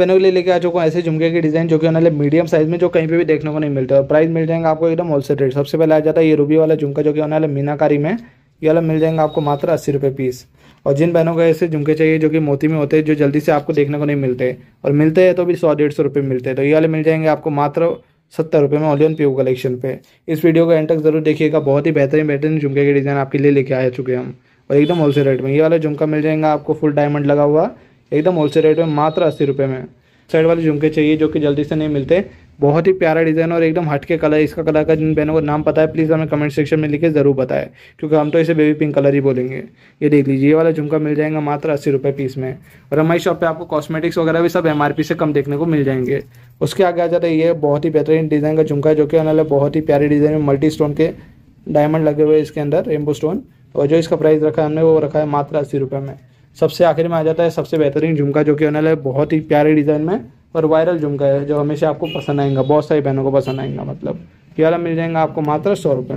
बने के लिए लेके आ चुका हूँ ऐसे झुमके की डिज़ाइन जो कि होने मीडियम साइज में जो कहीं पे भी देखने को नहीं मिलता है प्राइस मिल जाएगा आपको एकदम होलसेल रेट सबसे पहले आ जाता है ये रूबी वाला झुमका जो कि उन्होंने मीनाकारी में ये वाला मिल जाएगा आपको मात्र अस्सी रुपये पीस और जिन बहनों को ऐसे झुमके चाहिए जो कि मोती में होते हैं जो जल्दी से आपको देखने को नहीं मिलते और मिलते हैं तो भी सौ डेढ़ सौ रुपये मिलते हैं तो ये वाले मिल जाएंगे आपको मात्र सत्तर रुपये में ऑलियन प्यू कलेक्शन पे इस वीडियो को एंड तक जरूर देखिएगा बहुत ही बेहतरीन बेहतरीन झुमके के डिज़ाइन आपके लिए लेके आ चुके हैं हम और एकदम होलसेल रेट में ये वाला झुमका मिल जाएगा आपको फुल डायमंड लगा हुआ एकदम होलसेल रेट में मात्र अस्सी रुपये में साइड वाले झुमके चाहिए जो कि जल्दी से नहीं मिलते बहुत ही प्यारा डिज़ाइन और एकदम हटके कलर इसका कलर का जिन बहनों को नाम पता है प्लीज़ हमें कमेंट सेक्शन में लिखे ज़रूर बताएं क्योंकि हम तो इसे बेबी पिंक कलर ही बोलेंगे ये देख लीजिए ये वाला झुमका मिल जाएगा मात्र अस्सी रुपये पीस में और हमारी शॉप पे आपको कॉस्मेटिक्स वगैरह भी सब एम से कम देखने को मिल जाएंगे उसके आगे आ जाता है ये बहुत ही बेहतरीन डिज़ाइन का झुमका जो कि अनाल बहुत ही प्यारे डिज़ाइन में मल्टी स्टोन के डायमंड लगे हुए इसके अंदर रेमबो स्टोन और जो इसका प्राइस रखा है हमने वो रखा है मात्र अस्सी रुपये में सबसे आखिर में आ जाता है सबसे बेहतरीन झुमका जो कि होने लगे बहुत ही प्यारे डिज़ाइन में और वायरल झुमका है जो हमेशा आपको पसंद आएगा बहुत सारी बहनों को पसंद आएगा मतलब ये वाला मिल जाएगा आपको मात्र सौ रुपये में